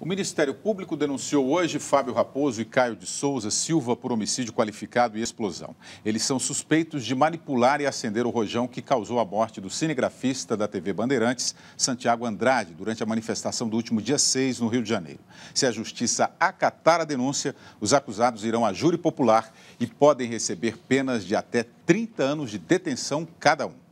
O Ministério Público denunciou hoje Fábio Raposo e Caio de Souza Silva por homicídio qualificado e explosão. Eles são suspeitos de manipular e acender o rojão que causou a morte do cinegrafista da TV Bandeirantes, Santiago Andrade, durante a manifestação do último dia 6 no Rio de Janeiro. Se a justiça acatar a denúncia, os acusados irão a júri popular e podem receber penas de até 30 anos de detenção cada um.